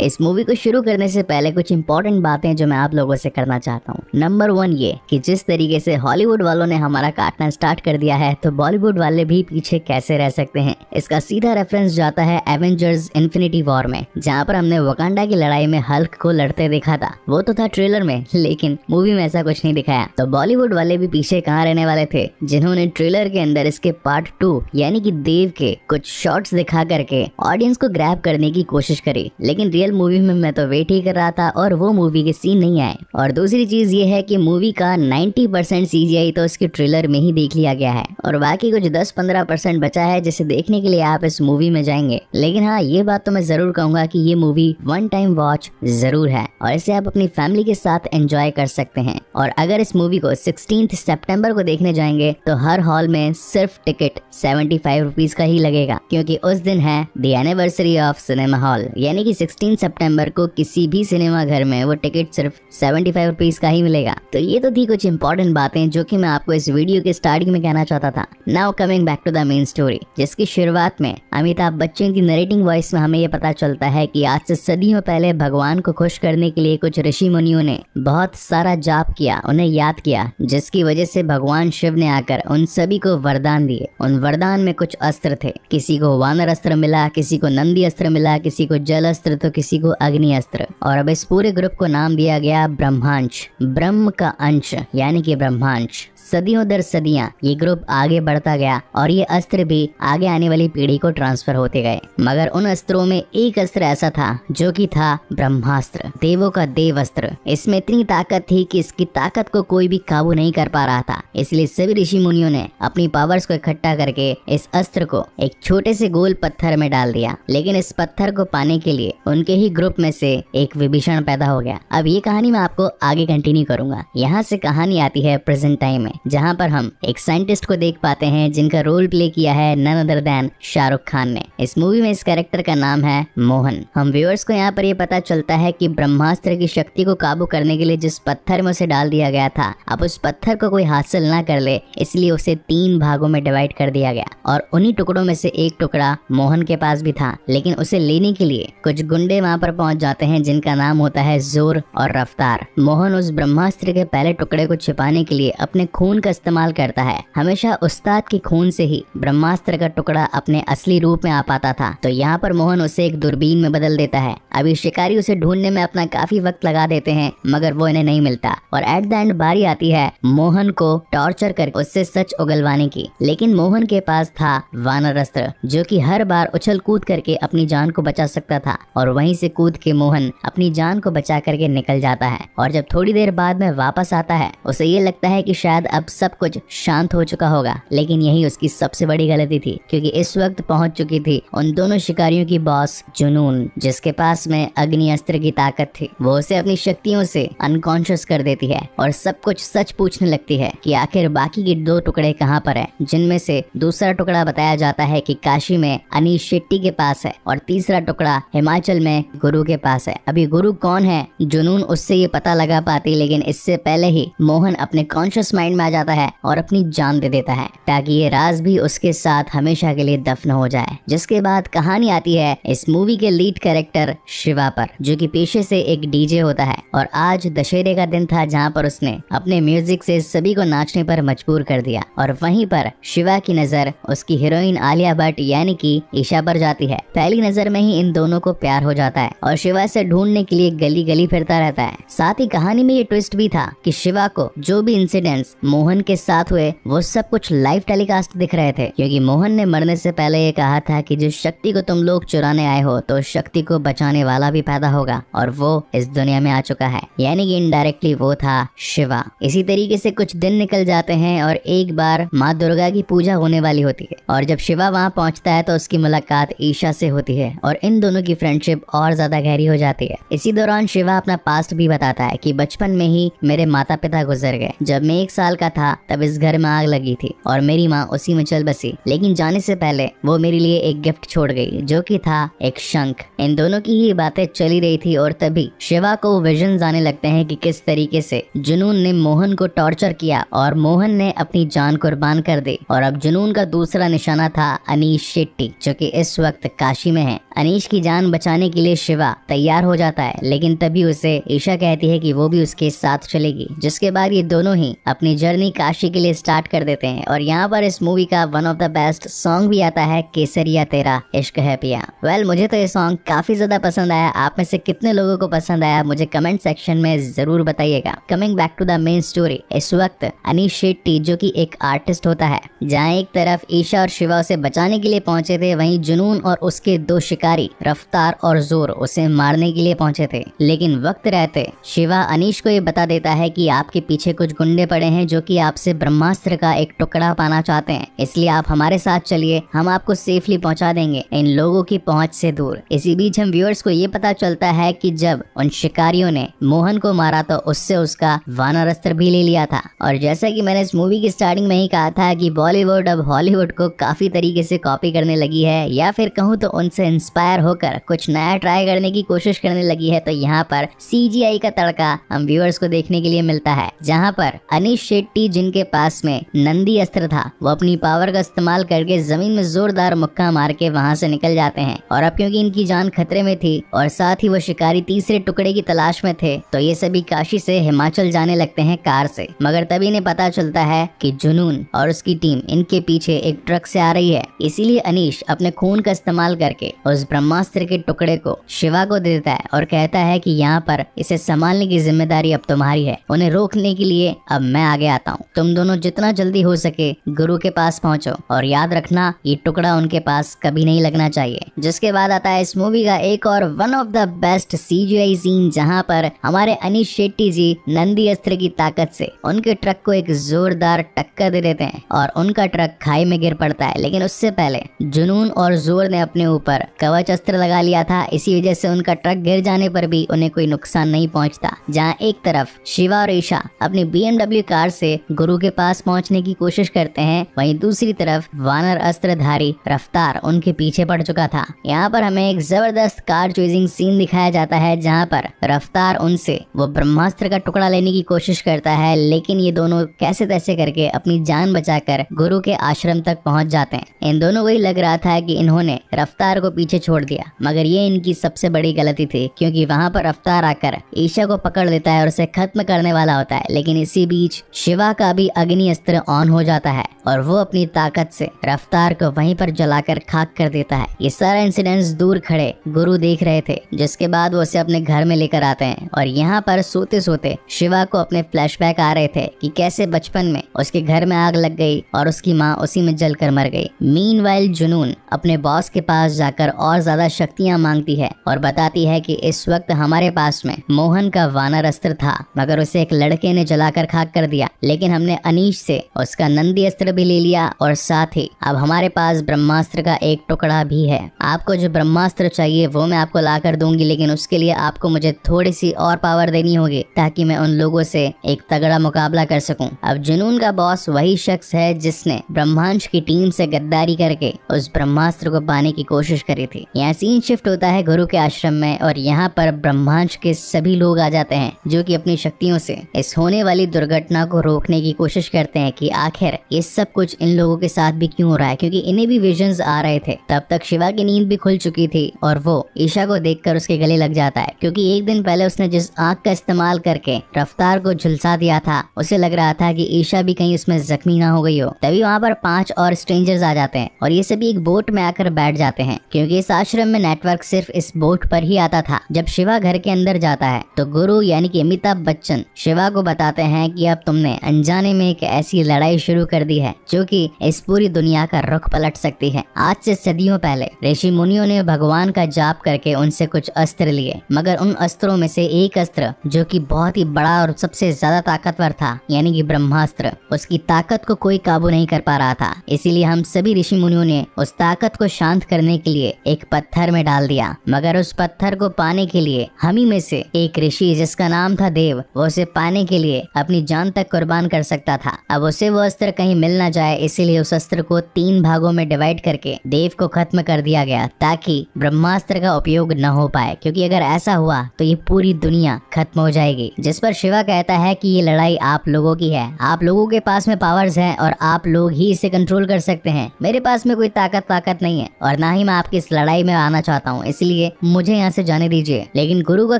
इस मूवी को शुरू करने से पहले कुछ इंपॉर्टेंट बातें जो मैं आप लोगों से करना चाहता हूँ नंबर वन ये कि जिस तरीके से हॉलीवुड वालों ने हमारा काटना स्टार्ट कर दिया है तो बॉलीवुड वाले भी पीछे कैसे रह सकते हैं इसका सीधा रेफरेंस जाता है एवेंजर्स इन्फिनिटी वॉर में जहाँ पर हमने वकांडा की लड़ाई में हल्क को लड़ते देखा था वो तो था ट्रेलर में लेकिन मूवी में ऐसा कुछ नहीं दिखाया तो बॉलीवुड वाले भी पीछे कहाँ रहने वाले थे जिन्होंने ट्रेलर के अंदर इसके पार्ट टू यानी की देव के कुछ शॉर्ट्स दिखा करके ऑडियंस को ग्रैप करने की कोशिश करी लेकिन रियल रियल मूवी में मैं तो वेट ही कर रहा था और वो मूवी के सीन नहीं आए और दूसरी चीज ये है कि मूवी का 90 परसेंट तो उसके ट्रेलर में ही देख लिया गया है और बाकी कुछ 10-15 परसेंट बचा है जिसे देखने के लिए आप इस मूवी में जाएंगे लेकिन हाँ ये बात तो मैं जरूर कहूंगा की ये मूवी वन टाइम वॉच जरूर है और इसे आप अपनी फैमिली के साथ एंजॉय कर सकते हैं और अगर इस मूवी को सिक्सटीन सेप्टेम्बर को देखने जाएंगे तो हर हॉल में सिर्फ टिकट सेवेंटी फाइव रुपीज का ही लगेगा क्योंकि उस दिन है the anniversary of cinema hall यानी कि सिक्सटीन सितंबर को किसी भी सिनेमा घर में वो टिकट सिर्फ सेवेंटी फाइव रुपीज का ही मिलेगा तो ये तो थी कुछ इम्पोर्टेंट बातें जो कि मैं आपको इस वीडियो के स्टार्टिंग में कहना चाहता था now coming back to the main story जिसकी शुरुआत में अमिताभ बच्चन की नरेटिंग वॉइस में हमें ये पता चलता है की आज से सदियों पहले भगवान को खुश करने के लिए कुछ ऋषि मुनियों ने बहुत सारा जाप किया उन्हें याद किया जिसकी वजह से भगवान शिव ने आकर उन सभी को वरदान दिए उन वरदान में कुछ अस्त्र थे किसी को वानर अस्त्र मिला किसी को नंदी अस्त्र मिला किसी को जल अस्त्र तो किसी उसी को अग्नि अस्त्र और अब इस पूरे ग्रुप को नाम दिया गया ब्रह्मांश ब्रह्म का अंश यानी कि ब्रह्मांश सदियों दर सदियां ये ग्रुप आगे बढ़ता गया और ये अस्त्र भी आगे आने वाली पीढ़ी को ट्रांसफर होते गए मगर उन अस्त्रों में एक अस्त्र ऐसा था जो कि था ब्रह्मास्त्र देवों का देव अस्त्र इसमें इतनी ताकत थी कि इसकी ताकत को कोई भी काबू नहीं कर पा रहा था इसलिए सभी ऋषि मुनियों ने अपनी पावर्स को इकट्ठा करके इस अस्त्र को एक छोटे से गोल पत्थर में डाल दिया लेकिन इस पत्थर को पाने के लिए उनके ही ग्रुप में से एक विभीषण पैदा हो गया अब ये कहानी मैं आपको आगे कंटिन्यू करूंगा यहाँ से कहानी आती है प्रेजेंट टाइम में जहां पर हम एक साइंटिस्ट को देख पाते हैं जिनका रोल प्ले किया है none other than Shahrukh Khan ने इस मूवी में इस कैरेक्टर का नाम है मोहन हम व्यूअर्स को यहाँ पर ये यह पता चलता है कि ब्रह्मास्त्र की शक्ति को काबू करने के लिए जिस पत्थर में उसे डाल दिया गया था अब उस पत्थर को कोई हासिल ना कर ले इसलिए उसे तीन भागों में डिवाइड कर दिया गया और उन्हीं टुकड़ों में से एक टुकड़ा मोहन के पास भी था लेकिन उसे लेने के लिए कुछ गुंडे वहाँ पर पहुंच जाते हैं जिनका नाम होता है जोर और रफ्तार मोहन उस ब्रह्मास्त्र के पहले टुकड़े को छिपाने के लिए अपने खून खून का इस्तेमाल करता है हमेशा उस्ताद के खून से ही ब्रह्मास्त्र का टुकड़ा अपने असली रूप में आ पाता था तो यहाँ पर मोहन उसे एक दूरबीन में बदल देता है अभी शिकारी उसे ढूंढने में अपना काफी वक्त लगा देते हैं मगर वो इन्हें नहीं मिलता और एट द एंड बारी आती है मोहन को टॉर्चर कर उससे सच उगलवाने की लेकिन मोहन के पास था वानर अस्त्र जो कि हर बार उछल कूद करके अपनी जान को बचा सकता था और वहीं से कूद के मोहन अपनी जान को बचा करके निकल जाता है और जब थोड़ी देर बाद में वापस आता है उसे ये लगता है कि शायद अब सब कुछ शांत हो चुका होगा लेकिन यही उसकी सबसे बड़ी गलती थी क्योंकि इस वक्त पहुंच चुकी थी उन दोनों शिकारियों की बॉस जुनून जिसके पास में अग्नि अस्त्र की ताकत थी वो उसे अपनी शक्तियों से अनकॉन्शियस कर देती है और सब कुछ सच पूछने लगती है कि आखिर बाकी के दो टुकड़े कहाँ पर हैं जिनमें से दूसरा टुकड़ा बताया जाता है कि काशी में अनिश शेट्टी के पास है और तीसरा टुकड़ा हिमाचल में गुरु के पास है अभी गुरु कौन है जुनून उससे ये पता लगा पाती लेकिन इससे पहले ही मोहन अपने कॉन्शियस माइंड में आ जाता है और अपनी जान दे देता है ताकि ये राज भी उसके साथ हमेशा के लिए दफन हो जाए जिसके बाद कहानी आती है इस मूवी के लीड कैरेक्टर शिवा पर जो कि पेशे से एक डीजे होता है और आज दशहरे का दिन था जहाँ पर उसने अपने म्यूजिक से सभी को नाचने पर मजबूर कर दिया और वहीं पर शिवा की नजर उसकी हीरोइन आलिया भट्ट यानी कि ईशा पर जाती है पहली नजर में ही इन दोनों को प्यार हो जाता है और शिवा से ढूंढने के लिए गली गली फिरता रहता है साथ ही कहानी में ये ट्विस्ट भी था की शिवा को जो भी इंसिडेंट्स मोहन के साथ हुए वो सब कुछ लाइव टेलीकास्ट दिख रहे थे क्योंकि मोहन ने मरने से पहले ये कहा था कि जिस शक्ति को तुम लोग चुराने आए हो तो शक्ति को बचाने वाला भी पैदा होगा और वो इस दुनिया में आ चुका है यानी कि इनडायरेक्टली वो था शिवा इसी तरीके से कुछ दिन निकल जाते हैं और एक बार माँ दुर्गा की पूजा होने वाली होती है और जब शिवा वहाँ पहुँचता है तो उसकी मुलाकात ईशा से होती है और इन दोनों की फ्रेंडशिप और ज्यादा गहरी हो जाती है इसी दौरान शिवा अपना पास्ट भी बताता है की बचपन में ही मेरे माता पिता गुजर गए जब मैं एक साल का का था तब इस घर में आग लगी थी और मेरी माँ उसी में चल बसी लेकिन जाने से पहले वो मेरे लिए एक गिफ्ट छोड़ गई जो कि था एक शंख इन दोनों की ही बातें चली रही थी और तभी शिवा को विजन आने लगते हैं कि किस तरीके से जुनून ने मोहन को टॉर्चर किया और मोहन ने अपनी जान कुर्बान कर दी और अब जुनून का दूसरा निशाना था अनीश शेट्टी जो कि इस वक्त काशी में है अनीश की जान बचाने के लिए शिवा तैयार हो जाता है लेकिन तभी उसे ईशा कहती है कि वो भी उसके साथ चलेगी जिसके बाद ये दोनों ही अपनी जगह जर्नी काशी के लिए स्टार्ट कर देते हैं और यहाँ पर इस मूवी का one of the best song भी आता है केसरिया तेरा इश्क है पिया वेल well, मुझे तो ये सॉन्ग काफी ज्यादा पसंद आया आप में से कितने लोगों को पसंद आया मुझे कमेंट सेक्शन में जरूर बताइएगा coming back to the main story इस वक्त अनिश शेट्टी जो की एक आर्टिस्ट होता है जहाँ एक तरफ ईशा और शिवा उसे बचाने के लिए पहुंचे थे वहीं जुनून और उसके दो शिकारी रफ्तार और जोर उसे मारने के लिए पहुंचे थे लेकिन वक्त रहते शिवा अनिश को ये बता देता है कि आपके पीछे कुछ गुंडे पड़े हैं जो जो कि आपसे ब्रह्मास्त्र का एक टुकड़ा पाना चाहते हैं इसलिए आप हमारे साथ चलिए हम आपको सेफली पहुंचा देंगे इन लोगों की पहुंच से दूर इसी बीच हम व्यूअर्स को ये पता चलता है कि जब उन शिकारियों ने मोहन को मारा तो उससे उसका वानर अस्त्र भी ले लिया था और जैसा की मैंने इस मूवी की स्टार्टिंग में ही कहा था की बॉलीवुड अब हॉलीवुड को काफी तरीके से कॉपी करने लगी है या फिर कहूँ तो उनसे इंस्पायर होकर कुछ नया ट्राई करने की कोशिश करने लगी है तो यहाँ पर सी का तड़का हम व्यूअर्स को देखने के लिए मिलता है जहाँ पर अनिश शेट्टी जिनके पास में नंदी अस्त्र था वो अपनी पावर का इस्तेमाल करके जमीन में जोरदार मुक्का मार के वहाँ से निकल जाते हैं और अब क्योंकि इनकी जान खतरे में थी और साथ ही वो शिकारी तीसरे टुकड़े की तलाश में थे तो ये सभी काशी से हिमाचल जाने लगते हैं कार से मगर तभी इन्हें पता चलता है कि जुनून और उसकी टीम इनके पीछे एक ट्रक से आ रही है इसीलिए अनिश अपने खून का इस्तेमाल करके उस ब्रह्मास्त्र के टुकड़े को शिवा को दे देता है और कहता है की यहाँ पर इसे संभालने की जिम्मेदारी अब तुम्हारी है उन्हें रोकने के लिए अब मैं आगे आता चाहता हूँ तुम दोनों जितना जल्दी हो सके गुरु के पास पहुँचो और याद रखना ये टुकड़ा उनके पास कभी नहीं लगना चाहिए जिसके बाद आता है इस मूवी का एक और one of the best CGI scene जहाँ पर हमारे अनिश शेट्टी जी नंदी अस्त्र की ताकत से उनके ट्रक को एक जोरदार टक्कर दे देते हैं और उनका ट्रक खाई में गिर पड़ता है लेकिन उससे पहले जुनून और जोर ने अपने ऊपर कवच अस्त्र लगा लिया था इसी वजह से उनका ट्रक गिर जाने पर भी उन्हें कोई नुकसान नहीं पहुंचता जहां एक तरफ शिवा और ईशा अपनी बीएमडब्ल्यू कार से से गुरु के पास पहुंचने की कोशिश करते हैं वहीं दूसरी तरफ वानर अस्त्रधारी रफ्तार उनके पीछे पड़ चुका था यहाँ पर हमें एक जबरदस्त कार चेजिंग सीन दिखाया जाता है जहाँ पर रफ्तार उनसे वो ब्रह्मास्त्र का टुकड़ा लेने की कोशिश करता है लेकिन ये दोनों कैसे तैसे करके अपनी जान बचाकर गुरु के आश्रम तक पहुंच जाते हैं इन दोनों को ही लग रहा था कि इन्होंने रफ्तार को पीछे छोड़ दिया मगर ये इनकी सबसे बड़ी गलती थी क्योंकि वहां पर रफ्तार आकर ईशा को पकड़ लेता है और उसे खत्म करने वाला होता है लेकिन इसी बीच शिव शिवा का भी अग्नि अस्त्र ऑन हो जाता है और वो अपनी ताकत से रफ्तार को वहीं पर जलाकर खाक कर देता है ये सारा इंसिडेंट्स दूर खड़े गुरु देख रहे थे जिसके बाद वो उसे अपने घर में लेकर आते हैं और यहाँ पर सोते सोते शिवा को अपने फ्लैश आ रहे थे की कैसे बचपन में उसके घर में आग लग गई और उसकी माँ उसी में जल मर गई मीन जुनून अपने बॉस के पास जाकर और ज्यादा शक्तियाँ मांगती है और बताती है की इस वक्त हमारे पास में मोहन का वानर अस्त्र था मगर उसे एक लड़के ने जलाकर खाक कर दिया लेकिन हमने अनीश से उसका नंदी अस्त्र भी ले लिया और साथ ही अब हमारे पास ब्रह्मास्त्र का एक टुकड़ा भी है आपको जो ब्रह्मास्त्र चाहिए वो मैं आपको ला कर दूंगी लेकिन उसके लिए आपको मुझे थोड़ी सी और पावर देनी होगी ताकि मैं उन लोगों से एक तगड़ा मुकाबला कर सकूं अब जुनून का बॉस वही शख्स है जिसने ब्रह्मांश की टीम से गद्दारी करके उस ब्रह्मास्त्र को पाने की कोशिश करी थी यहाँ सीन शिफ्ट होता है गुरु के आश्रम में और यहाँ पर ब्रह्मांश के सभी लोग आ जाते हैं जो की अपनी शक्तियों से इस होने वाली दुर्घटना को रोकने की कोशिश करते हैं की आखिर ये सब सब कुछ इन लोगों के साथ भी क्यों हो रहा है क्योंकि इन्हें भी विजन आ रहे थे तब तक शिवा की नींद भी खुल चुकी थी और वो ईशा को देख उसके गले लग जाता है क्योंकि एक दिन पहले उसने जिस आग का इस्तेमाल करके रफ्तार को झुलसा दिया था उसे लग रहा था की ईशा भी कहीं उसमें जख्मी ना हो गई हो तभी वहाँ पर पांच और स्ट्रेंजर्स आ जाते हैं और ये सभी एक बोट में आकर बैठ जाते हैं क्योंकि इस आश्रम में नेटवर्क सिर्फ इस बोट पर ही आता था जब शिवा घर के अंदर जाता है तो गुरु यानी कि अमिताभ बच्चन शिवा को बताते हैं कि अब तुमने अनजाने में एक ऐसी लड़ाई शुरू कर दी है है जो कि इस पूरी दुनिया का रुख पलट सकती है आज से सदियों पहले ऋषि मुनियों ने भगवान का जाप करके उनसे कुछ अस्त्र लिए मगर उन अस्त्रों में से एक अस्त्र जो कि बहुत ही बड़ा और सबसे ज्यादा ताकतवर था यानी कि ब्रह्मास्त्र उसकी ताकत को कोई काबू नहीं कर पा रहा था इसीलिए हम सभी ऋषि मुनियों ने उस ताकत को शांत करने के लिए एक पत्थर में डाल दिया मगर उस पत्थर को पाने के लिए हम ही में से एक ऋषि जिसका नाम था देव वो उसे पाने के लिए अपनी जान तक कुर्बान कर सकता था अब उसे वो अस्त्र कहीं मिलना ना जाए इसीलिए उस अस्त्र को तीन भागों में डिवाइड करके देव को खत्म कर दिया गया ताकि ब्रह्मास्त्र का उपयोग न हो पाए क्योंकि अगर ऐसा हुआ तो ये पूरी दुनिया खत्म हो जाएगी जिस पर शिवा कहता है कि ये लड़ाई आप लोगों की है आप लोगों के पास में पावर्स हैं और आप लोग ही इसे कंट्रोल कर सकते हैं मेरे पास में कोई ताकत ताकत नहीं है और ना ही मैं आपकी इस लड़ाई में आना चाहता हूँ इसलिए मुझे यहाँ से जाने दीजिए लेकिन गुरु का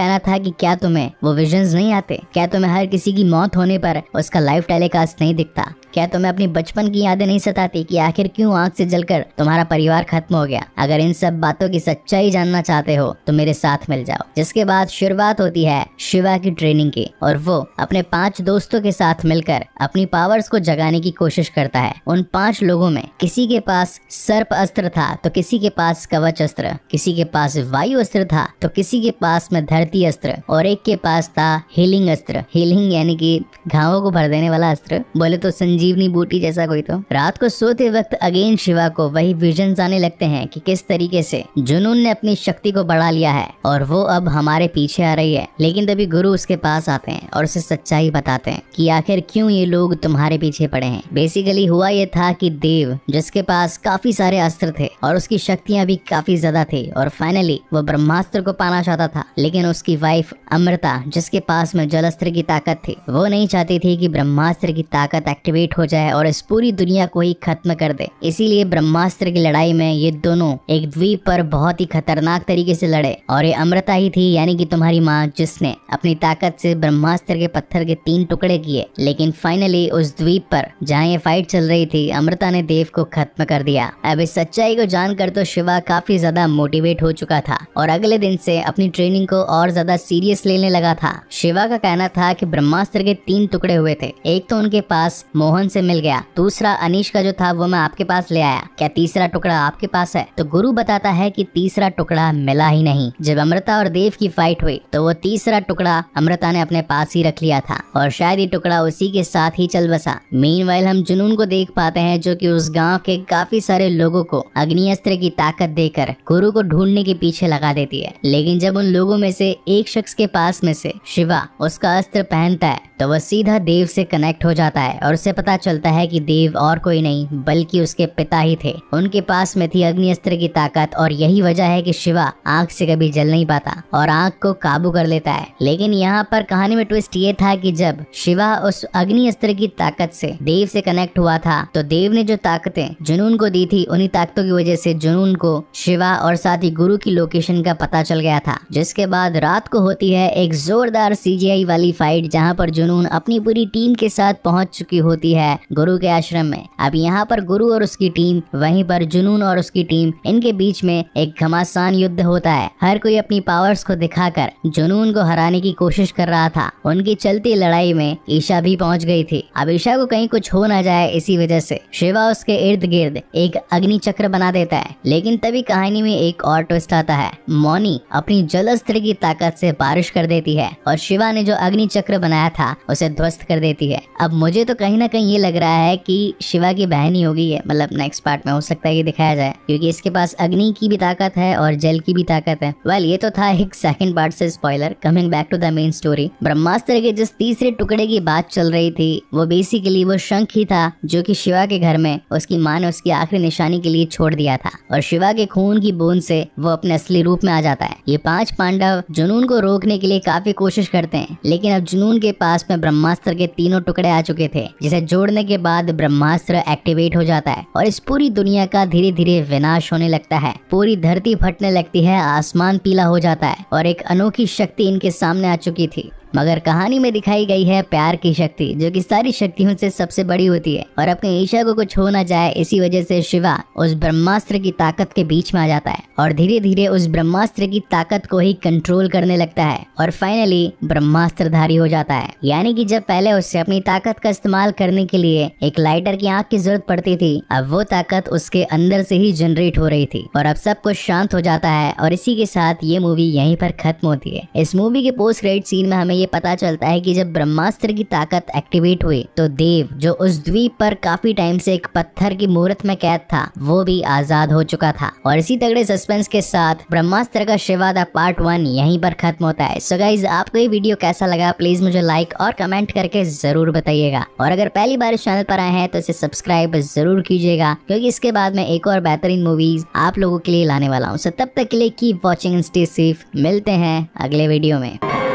कहना था की क्या तुम्हें वो विजन नहीं आते क्या तुम्हें हर किसी की मौत होने पर उसका लाइफ टेलीकास्ट नहीं दिखता क्या तुम्हें अपनी बचपन की यादें नहीं सताती कि आखिर क्यों आग से जलकर तुम्हारा परिवार खत्म हो गया अगर इन सब बातों की सच्चाई जानना चाहते हो तो मेरे साथ मिल जाओ जिसके बाद शुरुआत होती है शिवा की ट्रेनिंग की और वो अपने पांच दोस्तों के साथ मिलकर अपनी पावर्स को जगाने की कोशिश करता है उन पांच लोगों में किसी के पास सर्प अस्त्र था तो किसी के पास कवच अस्त्र किसी के पास वायु अस्त्र था तो किसी के पास में धरती अस्त्र और एक के पास था हीलिंग अस्त्र हीलिंग यानी कि घावों को भर देने वाला अस्त्र बोले तो संजय संजीवनी बूटी जैसा कोई तो रात को सोते वक्त अगेन शिवा को वही विजन आने लगते हैं कि किस तरीके से जुनून ने अपनी शक्ति को बढ़ा लिया है और वो अब हमारे पीछे आ रही है लेकिन तभी गुरु उसके पास आते हैं और उसे सच्चाई बताते हैं कि आखिर क्यों ये लोग तुम्हारे पीछे पड़े हैं बेसिकली हुआ ये था कि देव जिसके पास काफी सारे अस्त्र थे और उसकी शक्तियां भी काफी ज्यादा थी और फाइनली वो ब्रह्मास्त्र को पाना चाहता था लेकिन उसकी वाइफ अमृता जिसके पास में जलस्त्र की ताकत थी वो नहीं चाहती थी कि ब्रह्मास्त्र की ताकत एक्टिवेट कंप्लीट हो जाए और इस पूरी दुनिया को ही खत्म कर दे इसीलिए ब्रह्मास्त्र की लड़ाई में ये दोनों एक द्वीप पर बहुत ही खतरनाक तरीके से लड़े और ये अमृता ही थी यानी कि तुम्हारी माँ जिसने अपनी ताकत से ब्रह्मास्त्र के पत्थर के तीन टुकड़े किए लेकिन फाइनली उस द्वीप पर जहाँ ये फाइट चल रही थी अमृता ने देव को खत्म कर दिया अब इस सच्चाई को जानकर तो शिवा काफी ज्यादा मोटिवेट हो चुका था और अगले दिन से अपनी ट्रेनिंग को और ज्यादा सीरियस लेने लगा था शिवा का कहना था कि ब्रह्मास्त्र के तीन टुकड़े हुए थे एक तो उनके पास मोहन मोहन से मिल गया दूसरा अनिश का जो था वो मैं आपके पास ले आया क्या तीसरा टुकड़ा आपके पास है तो गुरु बताता है कि तीसरा टुकड़ा मिला ही नहीं जब अमृता और देव की फाइट हुई तो वो तीसरा टुकड़ा अमृता ने अपने पास ही रख लिया था और शायद ये टुकड़ा उसी के साथ ही चल बसा मीन हम जुनून को देख पाते हैं जो की उस गाँव के काफी सारे लोगों को अग्नि अस्त्र की ताकत देकर गुरु को ढूंढने के पीछे लगा देती है लेकिन जब उन लोगों में से एक शख्स के पास में से शिवा उसका अस्त्र पहनता है तो वह सीधा देव से कनेक्ट हो जाता है और उसे पता चलता है कि देव और कोई नहीं बल्कि उसके पिता ही थे उनके पास में थी अग्निस्त्र की ताकत और यही वजह है कि शिवा आग से कभी जल नहीं पाता और आग को काबू कर लेता है लेकिन यहाँ पर कहानी में ट्विस्ट ये था कि जब शिवा उस अग्निस्त्र की ताकत से देव से कनेक्ट हुआ था तो देव ने जो ताकतें जुनून को दी थी उन्हीं ताकतों की वजह से जुनून को शिवा और साथ ही गुरु की लोकेशन का पता चल गया था जिसके बाद रात को होती है एक जोरदार सीजीआई वाली फाइट जहाँ पर जुनून खानून अपनी पूरी टीम के साथ पहुंच चुकी होती है गुरु के आश्रम में अब यहाँ पर गुरु और उसकी टीम वहीं पर जुनून और उसकी टीम इनके बीच में एक घमासान युद्ध होता है हर कोई अपनी पावर्स को दिखाकर जुनून को हराने की कोशिश कर रहा था उनकी चलती लड़ाई में ईशा भी पहुंच गई थी अब ईशा को कहीं कुछ हो ना जाए इसी वजह से शिवा उसके इर्द गिर्द एक अग्नि चक्र बना देता है लेकिन तभी कहानी में एक और ट्विस्ट आता है मौनी अपनी जलस्त्र की ताकत से बारिश कर देती है और शिवा ने जो अग्नि चक्र बनाया था उसे ध्वस्त कर देती है अब मुझे तो कहीं ना कहीं ये लग रहा है कि शिवा की बहन ही होगी है मतलब नेक्स्ट पार्ट में हो सकता है ये दिखाया जाए क्योंकि इसके पास अग्नि की भी ताकत है और जल की भी ताकत है वेल ये तो था एक सेकंड पार्ट से spoiler coming back to the main story Brahmastra के जिस तीसरे टुकड़े की बात चल रही थी वो बेसिकली वो शंख ही था जो की शिवा के घर में उसकी माँ ने उसकी आखिरी निशानी के लिए छोड़ दिया था और शिवा के खून की बोन से वो अपने असली रूप में आ जाता है ये पांच पांडव जुनून को रोकने के लिए काफी कोशिश करते हैं लेकिन अब जुनून के पास पास में ब्रह्मास्त्र के तीनों टुकड़े आ चुके थे जिसे जोड़ने के बाद ब्रह्मास्त्र एक्टिवेट हो जाता है और इस पूरी दुनिया का धीरे धीरे विनाश होने लगता है पूरी धरती फटने लगती है आसमान पीला हो जाता है और एक अनोखी शक्ति इनके सामने आ चुकी थी मगर कहानी में दिखाई गई है प्यार की शक्ति जो कि सारी शक्तियों से सबसे बड़ी होती है और अपने ईशा को कुछ होना चाहे इसी वजह से शिवा उस ब्रह्मास्त्र की ताकत के बीच में आ जाता है और धीरे धीरे उस ब्रह्मास्त्र की ताकत को ही कंट्रोल करने लगता है और फाइनली ब्रह्मास्त्रधारी हो जाता है यानी कि जब पहले उससे अपनी ताकत का इस्तेमाल करने के लिए एक लाइटर की आंख की जरूरत पड़ती थी अब वो ताकत उसके अंदर से ही जनरेट हो रही थी और अब सब कुछ शांत हो जाता है और इसी के साथ ये मूवी यहीं पर खत्म होती है इस मूवी के पोस्ट क्रेडिट सीन में हमें ये पता चलता है कि जब ब्रह्मास्त्र की ताकत एक्टिवेट हुई तो देव जो उस द्वीप पर काफी टाइम से एक पत्थर की मूर्त में कैद था वो भी आजाद हो चुका था और इसी तगड़े सस्पेंस के साथ ब्रह्मास्त्र का शिवादा पार्ट वन यहीं पर खत्म होता है सो गाइज आपको ये वीडियो कैसा लगा प्लीज मुझे लाइक और कमेंट करके जरूर बताइएगा और अगर पहली बार इस चैनल पर आए हैं तो इसे सब्सक्राइब जरूर कीजिएगा क्योंकि इसके बाद में एक और बेहतरीन मूवीज आप लोगों के लिए लाने वाला हूँ सो तब तक के लिए कीप वॉचिंग स्टे सेफ मिलते हैं अगले वीडियो में